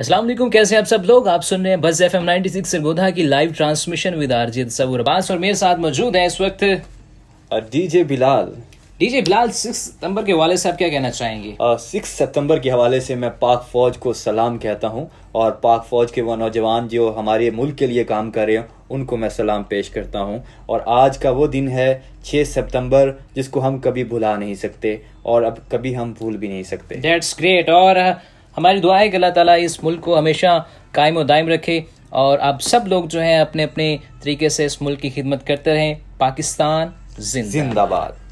अस्सलाम वालेकुम कैसे हैं आप सब लोग आप सुन रहे हैं बस F M ninety six Sargodha की live transmission with Arjeet Saboor Abbas और मेरे साथ मौजूद हैं इस वक्त और DJ Bilal DJ Bilal six सितंबर के हवाले से आप क्या कहना चाहेंगे सिक्स सितंबर के हवाले से मैं पाक फौज को सलाम कहता हूँ और पाक फौज के वो नौजवान जो हमारे मुल्क के लिए काम कर रहे हैं उनको मैं सलाम पेश करता हूँ और आज का वो दिन है छः सितंबर जिसको हम कभी भुला नहीं सकते और अब कभी हम भूल भी नहीं सकते डेट्स ग्रेट और हमारी दुआ है कि अल्लाह ताला इस मुल्क को हमेशा कायम व दायम रखे और आप सब लोग जो हैं अपने अपने तरीके से इस मुल्क की खिदमत करते रहें पाकिस्तान जिंदाबाद